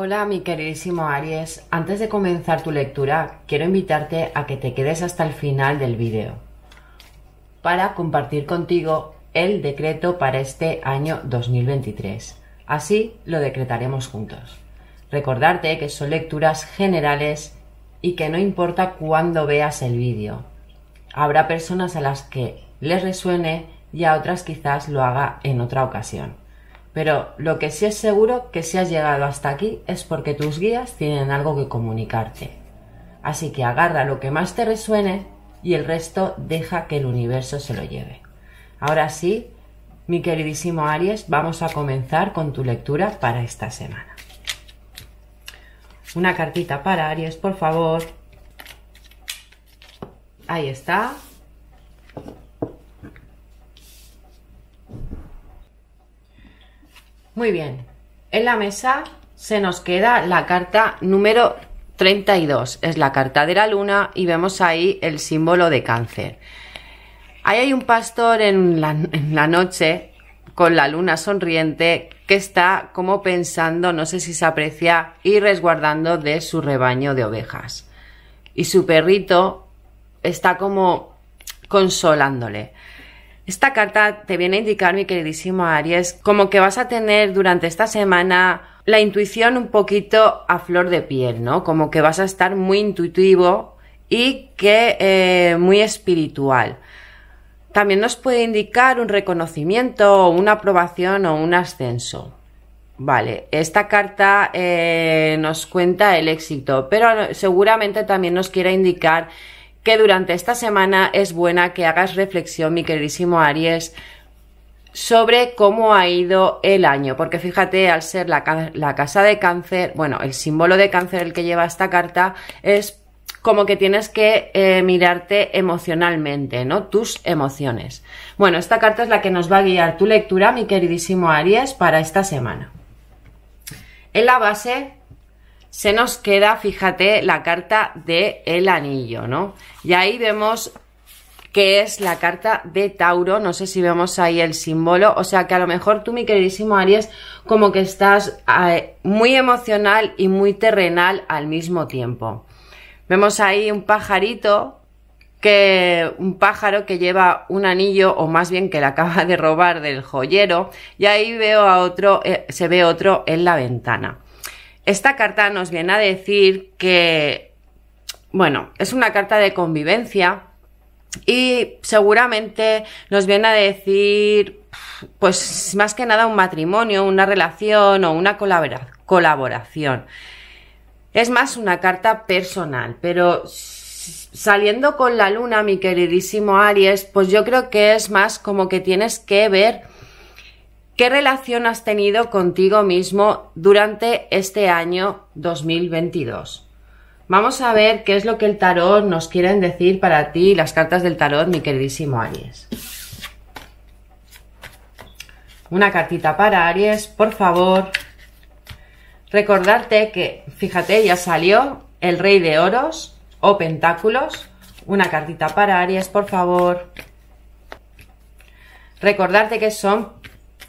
Hola mi queridísimo Aries, antes de comenzar tu lectura quiero invitarte a que te quedes hasta el final del vídeo para compartir contigo el decreto para este año 2023. Así lo decretaremos juntos. Recordarte que son lecturas generales y que no importa cuándo veas el vídeo. Habrá personas a las que les resuene y a otras quizás lo haga en otra ocasión. Pero lo que sí es seguro que si has llegado hasta aquí es porque tus guías tienen algo que comunicarte. Así que agarra lo que más te resuene y el resto deja que el universo se lo lleve. Ahora sí, mi queridísimo Aries, vamos a comenzar con tu lectura para esta semana. Una cartita para Aries, por favor. Ahí está. Muy bien. En la mesa se nos queda la carta número 32. Es la carta de la luna y vemos ahí el símbolo de cáncer. Ahí hay un pastor en la, en la noche con la luna sonriente que está como pensando, no sé si se aprecia, y resguardando de su rebaño de ovejas. Y su perrito está como consolándole. Esta carta te viene a indicar, mi queridísimo Aries, como que vas a tener durante esta semana la intuición un poquito a flor de piel, ¿no? Como que vas a estar muy intuitivo y que eh, muy espiritual. También nos puede indicar un reconocimiento, o una aprobación o un ascenso. Vale, esta carta eh, nos cuenta el éxito, pero seguramente también nos quiere indicar que durante esta semana es buena que hagas reflexión, mi queridísimo Aries, sobre cómo ha ido el año, porque fíjate, al ser la, casa de cáncer, bueno, el símbolo de cáncer el que lleva esta carta es como que tienes que eh, mirarte emocionalmente, ¿no? Tus emociones. Bueno, esta carta es la que nos va a guiar tu lectura, mi queridísimo Aries, para esta semana. En la base se nos queda, fíjate, la carta de el anillo, ¿no? Y ahí vemos que es la carta de Tauro, no sé si vemos ahí el símbolo, o sea que a lo mejor tú, mi queridísimo Aries, como que estás eh, muy emocional y muy terrenal al mismo tiempo. Vemos ahí un pajarito que un pájaro que lleva un anillo o más bien que le acaba de robar del joyero y ahí veo a otro eh, se ve otro en la ventana. Esta carta nos viene a decir que, bueno, es una carta de convivencia y seguramente nos viene a decir, pues más que nada un matrimonio, una relación o una colaboración. Es más una carta personal, pero saliendo con la luna, mi queridísimo Aries, pues yo creo que es más como que tienes que ver ¿Qué relación has tenido contigo mismo durante este año 2022? Vamos a ver qué es lo que el tarot nos quieren decir para ti, las cartas del tarot, mi queridísimo Aries. Una cartita para Aries, por favor. Recordarte que, fíjate, ya salió el Rey de Oros o Pentáculos. Una cartita para Aries, por favor. Recordarte que son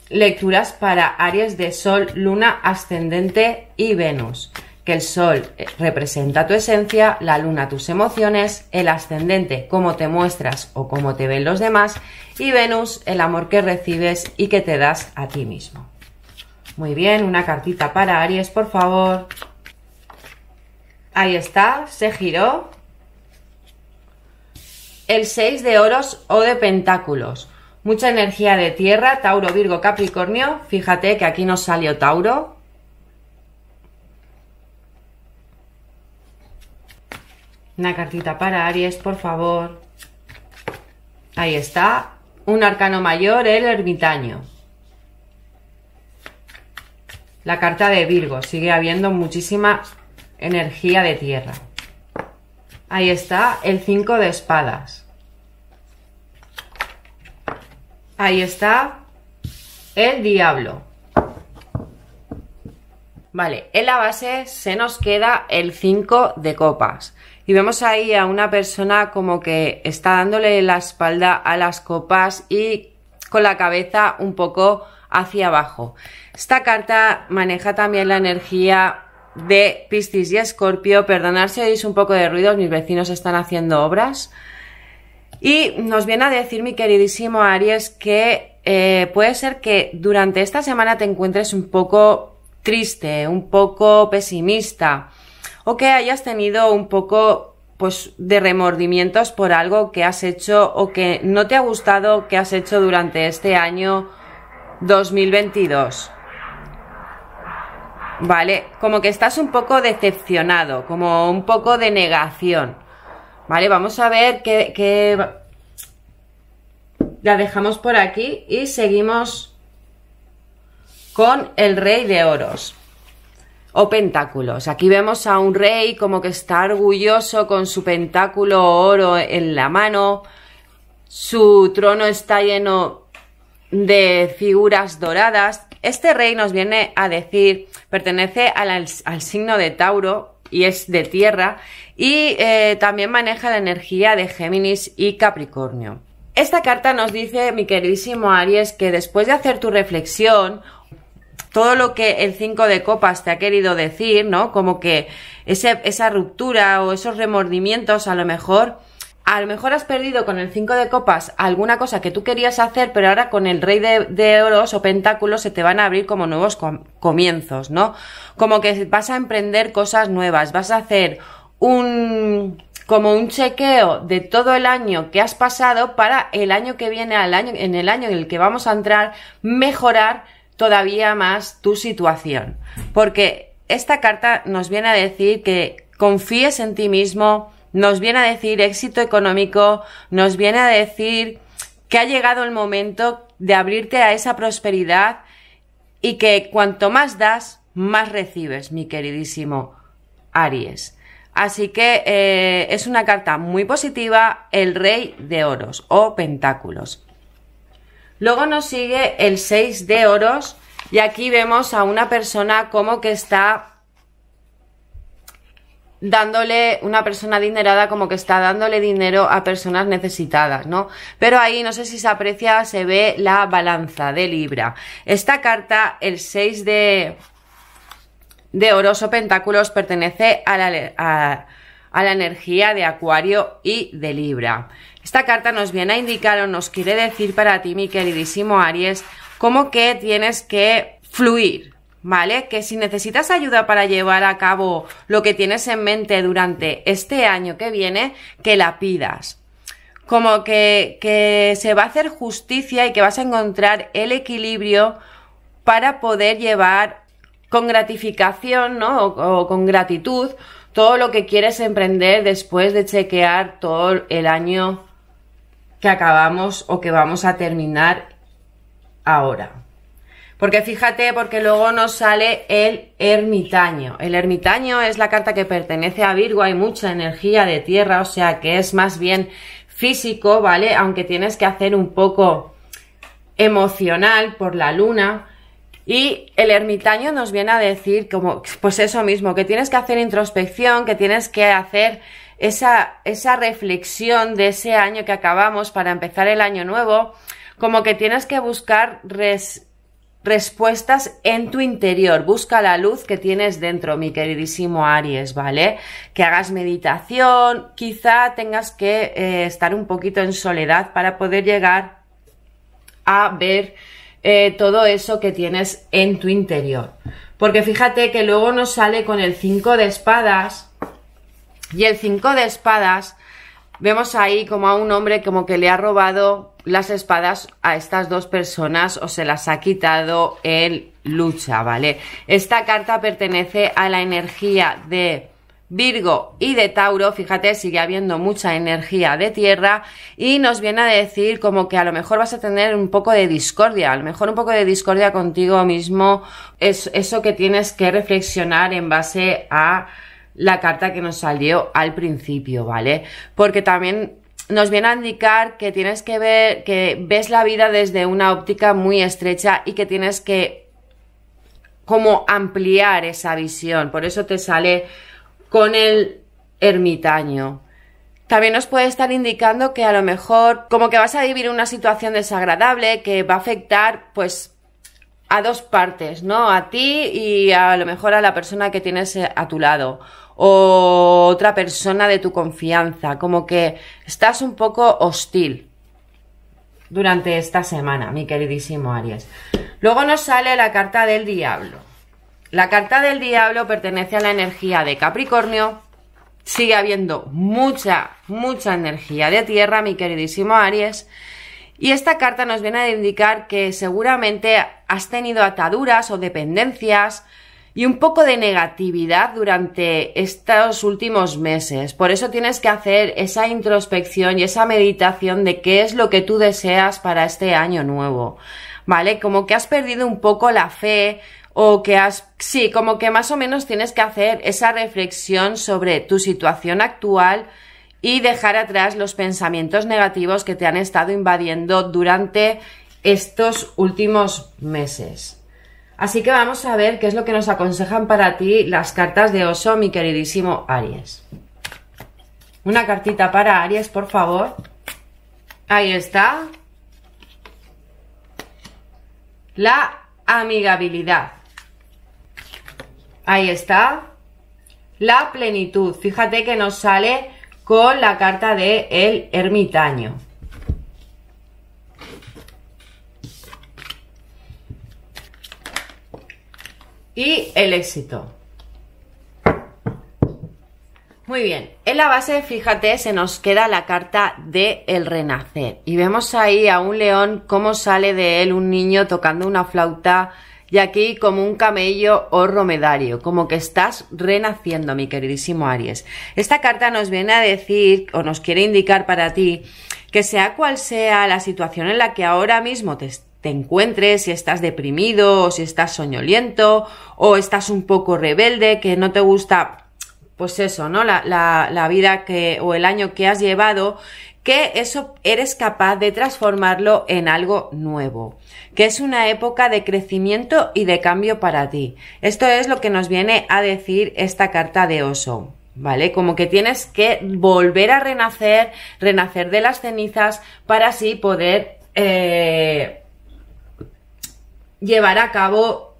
lecturas para Aries de Sol, Luna, Ascendente y Venus. Que el Sol eh, representa tu esencia, la Luna tus emociones, el Ascendente cómo te muestras o cómo te ven los demás y Venus el amor que recibes y que te das a ti mismo. Muy bien, una cartita para Aries, por favor. Ahí está, se giró. El 6 de oros o de pentáculos Mucha energía de tierra, Tauro, Virgo, Capricornio. Fíjate que aquí nos salió Tauro. Una cartita para Aries, por favor. Ahí está. Un arcano mayor, el ermitaño. La carta de Virgo. Sigue habiendo muchísima energía de tierra. Ahí está el 5 de espadas. Ahí está el diablo. Vale, en la base se nos queda el 5 de copas. Y vemos ahí a una persona como que está dándole la espalda a las copas y con la cabeza un poco hacia abajo. Esta carta maneja también la energía de Piscis y Escorpio. Perdonad si oís un poco de ruido, mis vecinos están haciendo obras. Y nos viene a decir, mi queridísimo Aries, que eh, puede ser que durante esta semana te encuentres un poco triste, un poco pesimista, o que hayas tenido un poco pues de remordimientos por algo que has hecho o que no te ha gustado que has hecho durante este año 2022. Vale, como que estás un poco decepcionado, como un poco de negación. ¿Vale? Vamos a ver qué, La dejamos por aquí y seguimos con el rey de oros o pentáculos. Aquí vemos a un rey como que está orgulloso con su pentáculo oro en la mano. Su trono está lleno de figuras doradas. Este rey nos viene a decir, pertenece al, al signo de Tauro, y es de tierra y eh, también maneja la energía de Géminis y Capricornio. Esta carta nos dice, mi queridísimo Aries, que después de hacer tu reflexión, todo lo que el 5 de copas te ha querido decir, ¿no? Como que esa ruptura o esos remordimientos a lo mejor a lo mejor has perdido con el 5 de copas alguna cosa que tú querías hacer, pero ahora con el rey de, oros o pentáculos se te van a abrir como nuevos comienzos, ¿no? Como que vas a emprender cosas nuevas, vas a hacer un como un chequeo de todo el año que has pasado para el año que viene al año en el año en el que vamos a entrar mejorar todavía más tu situación, porque esta carta nos viene a decir que confíes en ti mismo, nos viene a decir éxito económico, nos viene a decir que ha llegado el momento de abrirte a esa prosperidad y que cuanto más das, más recibes, mi queridísimo Aries. Así que eh, es una carta muy positiva, el rey de oros o pentáculos. Luego nos sigue el 6 de oros y aquí vemos a una persona como que está dándole una persona adinerada como que está dándole dinero a personas necesitadas, ¿no? Pero ahí no sé si se aprecia, se ve la balanza de Libra. Esta carta, el 6 de, de Oros o Pentáculos, pertenece a la, a, a la energía de Acuario y de Libra. Esta carta nos viene a indicar o nos quiere decir para ti, mi queridísimo Aries, como que tienes que fluir, ¿vale? Que si necesitas ayuda para llevar a cabo lo que tienes en mente durante este año que viene, que la pidas. Como que, se va a hacer justicia y que vas a encontrar el equilibrio para poder llevar con gratificación, ¿no? o con gratitud todo lo que quieres emprender después de chequear todo el año que acabamos o que vamos a terminar ahora. Porque fíjate, porque luego nos sale el ermitaño. El ermitaño es la carta que pertenece a Virgo, hay mucha energía de tierra, o sea que es más bien físico, ¿vale? Aunque tienes que hacer un poco emocional por la luna. Y el ermitaño nos viene a decir como, pues eso mismo, que tienes que hacer introspección, que tienes que hacer esa, esa reflexión de ese año que acabamos para empezar el año nuevo, como que tienes que buscar res, respuestas en tu interior. Busca la luz que tienes dentro, mi queridísimo Aries, ¿vale? Que hagas meditación, quizá tengas que eh, estar un poquito en soledad para poder llegar a ver eh, todo eso que tienes en tu interior. Porque fíjate que luego nos sale con el 5 de espadas y el 5 de espadas vemos ahí como a un hombre como que le ha robado las espadas a estas dos personas o se las ha quitado en lucha, ¿vale? Esta carta pertenece a la energía de Virgo y de Tauro, fíjate, sigue habiendo mucha energía de tierra y nos viene a decir como que a lo mejor vas a tener un poco de discordia, a lo mejor un poco de discordia contigo mismo, es eso que tienes que reflexionar en base a la carta que nos salió al principio, ¿vale? Porque también nos viene a indicar que tienes que ver, que ves la vida desde una óptica muy estrecha y que tienes que como ampliar esa visión. Por eso te sale con el ermitaño. También nos puede estar indicando que a lo mejor como que vas a vivir una situación desagradable que va a afectar pues a dos partes, ¿no? A ti y a lo mejor a la persona que tienes eh, a tu lado o otra persona de tu confianza, como que estás un poco hostil durante esta semana, mi queridísimo Aries. Luego nos sale la carta del diablo. La carta del diablo pertenece a la energía de Capricornio. Sigue habiendo mucha, mucha energía de tierra, mi queridísimo Aries. Y esta carta nos viene a indicar que seguramente has tenido ataduras o dependencias y un poco de negatividad durante estos últimos meses. Por eso tienes que hacer esa introspección y esa meditación de qué es lo que tú deseas para este año nuevo. ¿Vale? Como que has perdido un poco la fe o que has... Sí, como que más o menos tienes que hacer esa reflexión sobre tu situación actual y dejar atrás los pensamientos negativos que te han estado invadiendo durante estos últimos meses. Así que vamos a ver qué es lo que nos aconsejan para ti las cartas de oso, mi queridísimo Aries. Una cartita para Aries, por favor. Ahí está. La amigabilidad. Ahí está. La plenitud. Fíjate que nos sale con la carta de el ermitaño. y el éxito. Muy bien, en la base, fíjate, se nos queda la carta de El Renacer. Y vemos ahí a un león, como sale de él un niño tocando una flauta y aquí como un camello o romedario, como que estás renaciendo, mi queridísimo Aries. Esta carta nos viene a decir o nos quiere indicar para ti que sea cual sea la situación en la que ahora mismo te, te encuentres, si estás deprimido, o si estás soñoliento, o estás un poco rebelde, que no te gusta, pues eso, ¿no? La, la, la vida que, o el año que has llevado, que eso eres capaz de transformarlo en algo nuevo, que es una época de crecimiento y de cambio para ti. Esto es lo que nos viene a decir esta carta de oso. ¿Vale? Como que tienes que volver a renacer, renacer de las cenizas para así poder eh, llevar a cabo.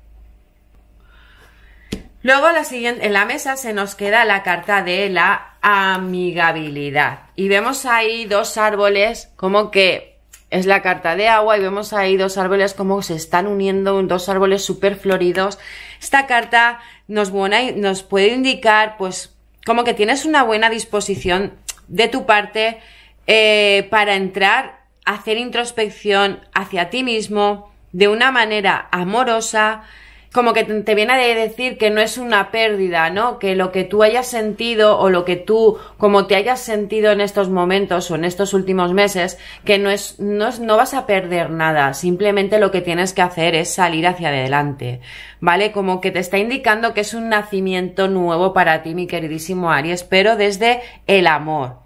Luego la siguiente, en la mesa se nos queda la carta de la amigabilidad. Y vemos ahí dos árboles como que es la carta de agua y vemos ahí dos árboles como se están uniendo, dos árboles súper floridos. Esta carta nos, nos puede indicar pues como que tienes una buena disposición de tu parte eh, para entrar, hacer introspección hacia ti mismo, de una manera amorosa, como que te viene a decir que no es una pérdida, ¿no? Que lo que tú hayas sentido o lo que tú, como te hayas sentido en estos momentos o en estos últimos meses, que no es, no es, no vas a perder nada, simplemente lo que tienes que hacer es salir hacia adelante, ¿vale? Como que te está indicando que es un nacimiento nuevo para ti, mi queridísimo Aries, pero desde el amor.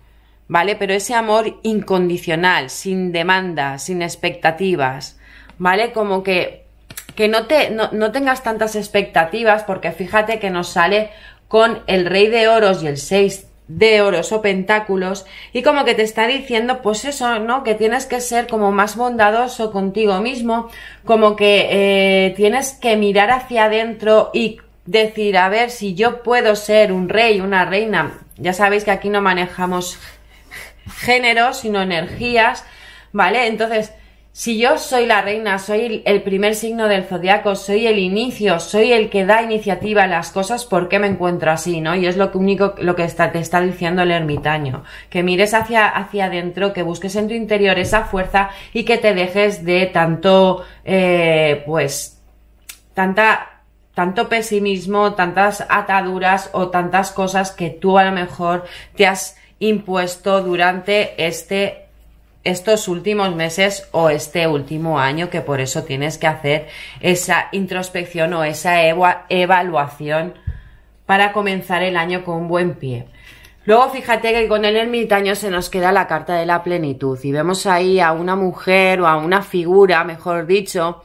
¿Vale? Pero ese amor incondicional, sin demanda, sin expectativas. ¿vale? Como que, que no, te, no, tengas tantas expectativas, porque fíjate que nos sale con el rey de oros y el 6 de oros o pentáculos y como que te está diciendo pues eso, ¿no? Que tienes que ser como más bondadoso contigo mismo, como que eh, tienes que mirar hacia adentro y decir, a ver si yo puedo ser un rey, una reina. Ya sabéis que aquí no manejamos géneros, sino energías, ¿vale? Entonces, si yo soy la reina, soy el primer signo del zodiaco, soy el inicio, soy el que da iniciativa a las cosas, ¿por qué me encuentro así, no? Y es lo único lo que está, te está diciendo el ermitaño, que mires hacia hacia adentro, que busques en tu interior esa fuerza y que te dejes de tanto eh, pues tanta tanto pesimismo, tantas ataduras o tantas cosas que tú a lo mejor te has impuesto durante este estos últimos meses o este último año, que por eso tienes que hacer esa introspección o esa evaluación para comenzar el año con buen pie. Luego fíjate que con el ermitaño se nos queda la carta de la plenitud y vemos ahí a una mujer o a una figura, mejor dicho,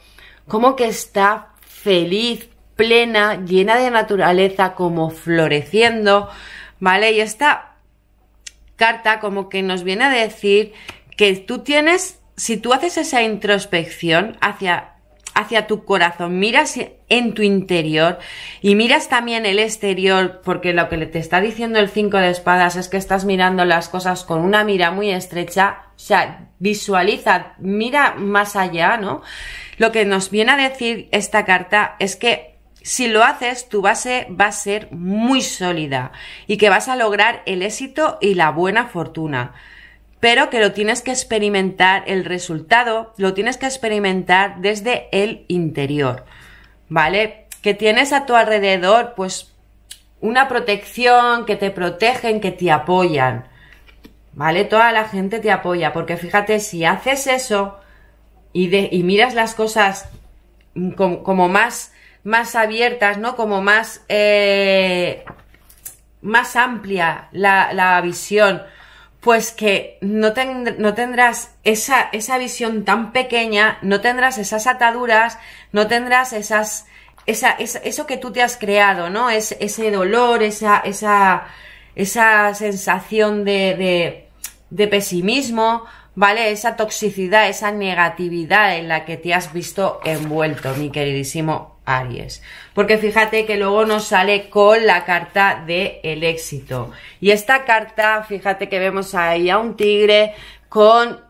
como que está feliz, plena, llena de naturaleza, como floreciendo, ¿vale? Y esta carta como que nos viene a decir que tú tienes, si tú haces esa introspección hacia, hacia tu corazón, miras en tu interior y miras también el exterior, porque lo que te está diciendo el 5 de espadas es que estás mirando las cosas con una mira muy estrecha, o sea, visualiza, mira más allá, ¿no? Lo que nos viene a decir esta carta es que si lo haces, tu base va a ser muy sólida y que vas a lograr el éxito y la buena fortuna pero que lo tienes que experimentar el resultado, lo tienes que experimentar desde el interior, ¿vale? Que tienes a tu alrededor, pues, una protección, que te protegen, que te apoyan, ¿vale? Toda la gente te apoya, porque fíjate, si haces eso y, miras las cosas como, más, más abiertas, ¿no? Como más, eh, más amplia la, la visión, pues que no, no tendrás esa, esa, visión tan pequeña, no tendrás esas ataduras, no tendrás esas, esa, eso que tú te has creado, ¿no? Es, ese dolor, esa, esa, sensación de, de pesimismo, ¿vale? Esa toxicidad, esa negatividad en la que te has visto envuelto, mi queridísimo Aries. Porque fíjate que luego nos sale con la carta de el éxito. Y esta carta, fíjate que vemos ahí a un tigre con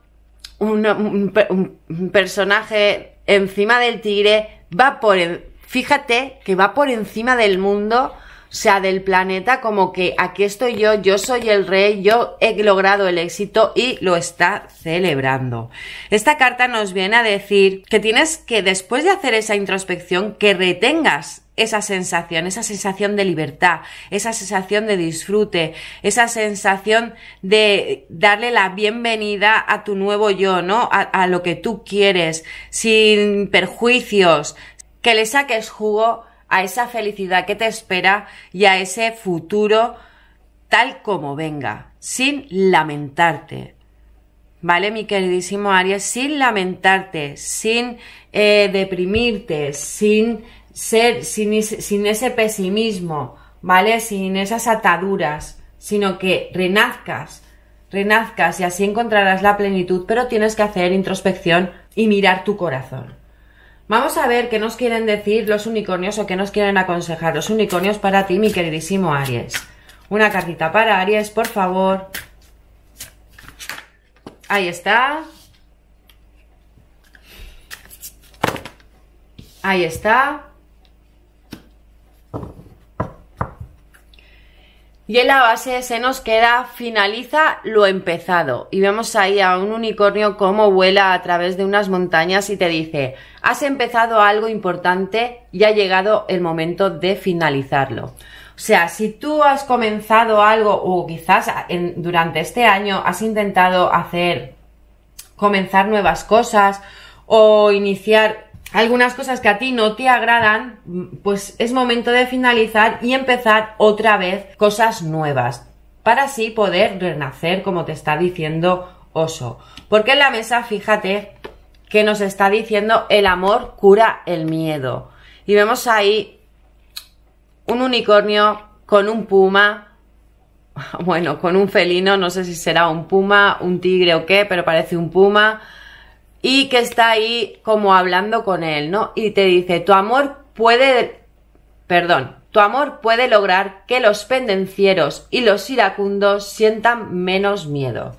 un, personaje encima del tigre, va por, el, fíjate que va por encima del mundo, o sea, del planeta, como que aquí estoy yo, yo soy el rey, yo he logrado el éxito y lo está celebrando. Esta carta nos viene a decir que tienes que, después de hacer esa introspección, que retengas esa sensación, esa sensación de libertad, esa sensación de disfrute, esa sensación de darle la bienvenida a tu nuevo yo, ¿no? A, a lo que tú quieres, sin perjuicios, que le saques jugo a esa felicidad que te espera y a ese futuro tal como venga, sin lamentarte. ¿Vale, mi queridísimo Aries? Sin lamentarte, sin eh, deprimirte, sin ser, sin ese pesimismo, ¿vale? Sin esas ataduras, sino que renazcas, renazcas y así encontrarás la plenitud, pero tienes que hacer introspección y mirar tu corazón. Vamos a ver qué nos quieren decir los unicornios o qué nos quieren aconsejar los unicornios para ti, mi queridísimo Aries. Una cartita para Aries, por favor. Ahí está. Ahí está. Y en la base se nos queda finaliza lo empezado. Y vemos ahí a un unicornio cómo vuela a través de unas montañas y te dice, Has empezado algo importante y ha llegado el momento de finalizarlo. O sea, si tú has comenzado algo o quizás durante este año has intentado hacer, comenzar nuevas cosas o iniciar algunas cosas que a ti no te agradan, pues es momento de finalizar y empezar otra vez cosas nuevas para así poder renacer como te está diciendo Oso. Porque en la mesa, fíjate, que nos está diciendo el amor cura el miedo. Y vemos ahí un unicornio con un puma, bueno, con un felino, no sé si será un puma, un tigre o qué, pero parece un puma, y que está ahí como hablando con él, ¿no? Y te dice, tu amor puede, perdón, tu amor puede lograr que los pendencieros y los iracundos sientan menos miedo.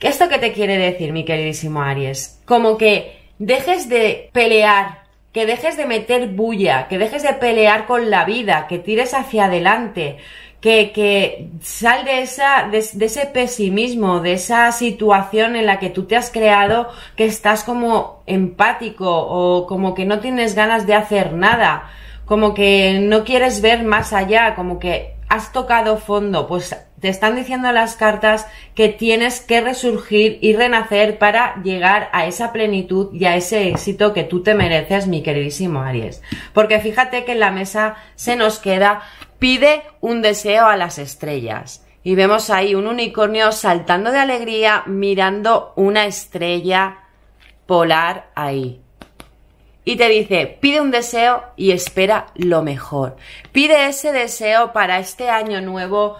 ¿Esto qué te quiere decir, mi queridísimo Aries? Como que dejes de pelear, que dejes de meter bulla, que dejes de pelear con la vida, que tires hacia adelante, que, que sal de, esa, de, de, ese pesimismo, de esa situación en la que tú te has creado que estás como empático o como que no tienes ganas de hacer nada, como que no quieres ver más allá, como que has tocado fondo, pues te están diciendo las cartas que tienes que resurgir y renacer para llegar a esa plenitud y a ese éxito que tú te mereces, mi queridísimo Aries. Porque fíjate que en la mesa se nos queda, pide un deseo a las estrellas. Y vemos ahí un unicornio saltando de alegría mirando una estrella polar ahí y te dice, pide un deseo y espera lo mejor. Pide ese deseo para este año nuevo,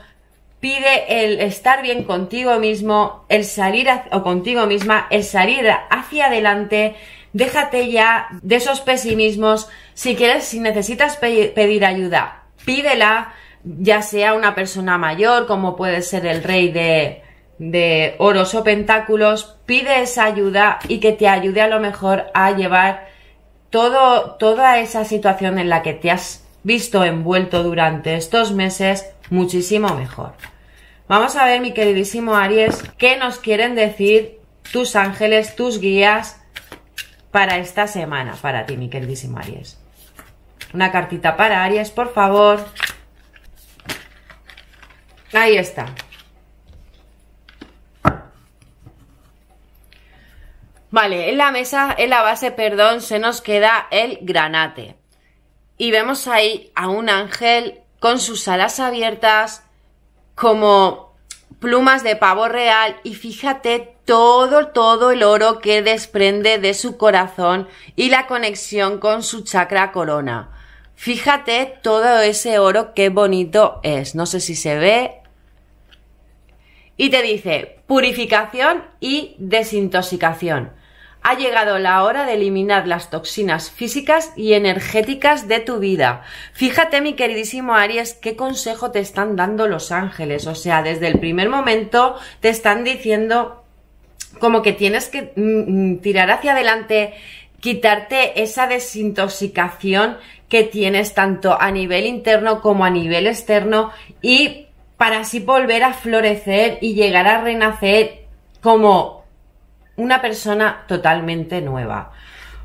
pide el estar bien contigo mismo, el salir o contigo misma, el salir hacia adelante, déjate ya de esos pesimismos, si quieres, si necesitas pedir ayuda, pídela, ya sea una persona mayor, como puede ser el rey de, de oros o pentáculos, pide esa ayuda y que te ayude a lo mejor a llevar todo, toda esa situación en la que te has visto envuelto durante estos meses muchísimo mejor. Vamos a ver, mi queridísimo Aries, qué nos quieren decir tus ángeles, tus guías para esta semana, para ti, mi queridísimo Aries. Una cartita para Aries, por favor. Ahí está. Vale, en la mesa, en la base, perdón, se nos queda el granate. Y vemos ahí a un ángel con sus alas abiertas, como plumas de pavo real, y fíjate todo, todo el oro que desprende de su corazón y la conexión con su chakra corona. Fíjate todo ese oro, qué bonito es. No sé si se ve, y te dice purificación y desintoxicación. Ha llegado la hora de eliminar las toxinas físicas y energéticas de tu vida. Fíjate, mi queridísimo Aries, qué consejo te están dando los ángeles. O sea, desde el primer momento te están diciendo como que tienes que mm, mm, tirar hacia adelante, quitarte esa desintoxicación que tienes tanto a nivel interno como a nivel externo y para así volver a florecer y llegar a renacer como una persona totalmente nueva.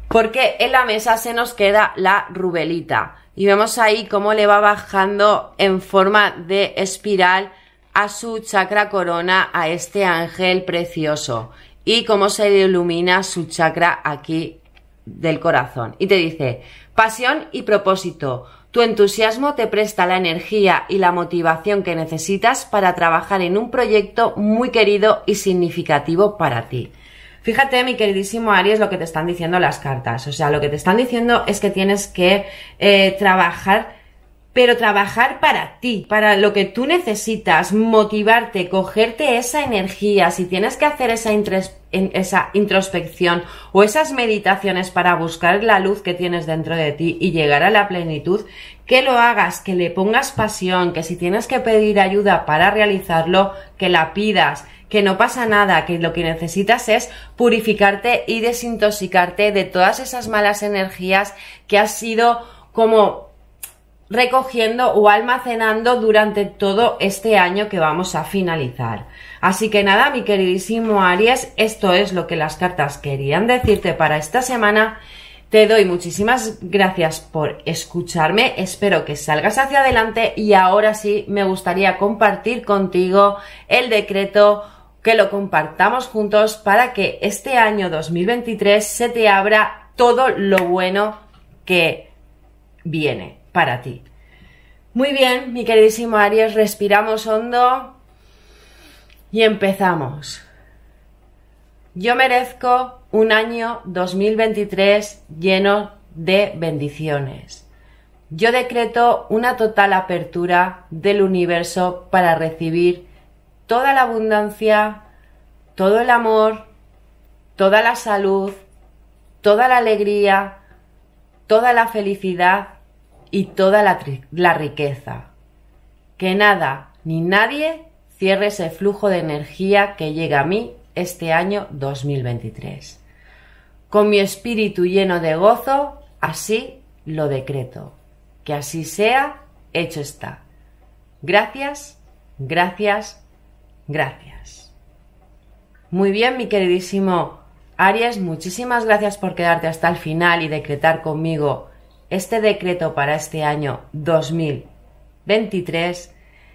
Porque en la mesa se nos queda la rubelita. Y vemos ahí cómo le va bajando en forma de espiral a su chakra corona, a este ángel precioso. Y cómo se ilumina su chakra aquí del corazón. Y te dice, pasión y propósito. Tu entusiasmo te presta la energía y la motivación que necesitas para trabajar en un proyecto muy querido y significativo para ti. Fíjate, mi queridísimo Aries, lo que te están diciendo las cartas. O sea, lo que te están diciendo es que tienes que eh, trabajar pero trabajar para ti, para lo que tú necesitas, motivarte, cogerte esa energía, si tienes que hacer esa, esa, introspección o esas meditaciones para buscar la luz que tienes dentro de ti y llegar a la plenitud, que lo hagas, que le pongas pasión, que si tienes que pedir ayuda para realizarlo, que la pidas, que no pasa nada, que lo que necesitas es purificarte y desintoxicarte de todas esas malas energías que has ido como recogiendo o almacenando durante todo este año que vamos a finalizar. Así que nada, mi queridísimo Aries, esto es lo que las cartas querían decirte para esta semana. Te doy muchísimas gracias por escucharme, espero que salgas hacia adelante y ahora sí me gustaría compartir contigo el decreto que lo compartamos juntos para que este año 2023 se te abra todo lo bueno que viene para ti. Muy bien, mi queridísimo Aries, respiramos hondo y empezamos. Yo merezco un año 2023 lleno de bendiciones. Yo decreto una total apertura del universo para recibir toda la abundancia, todo el amor, toda la salud, toda la alegría, toda la felicidad y toda la, riqueza. Que nada ni nadie cierre ese flujo de energía que llega a mí este año 2023. Con mi espíritu lleno de gozo, así lo decreto. Que así sea, hecho está. Gracias, gracias, Gracias. Muy bien, mi queridísimo Aries, muchísimas gracias por quedarte hasta el final y decretar conmigo este decreto para este año 2023.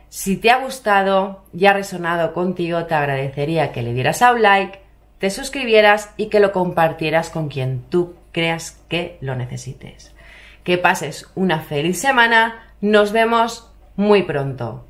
Si te ha gustado y ha resonado contigo, te agradecería que le dieras a un like, te suscribieras y que lo compartieras con quien tú creas que lo necesites. Que pases una feliz semana, nos vemos muy pronto.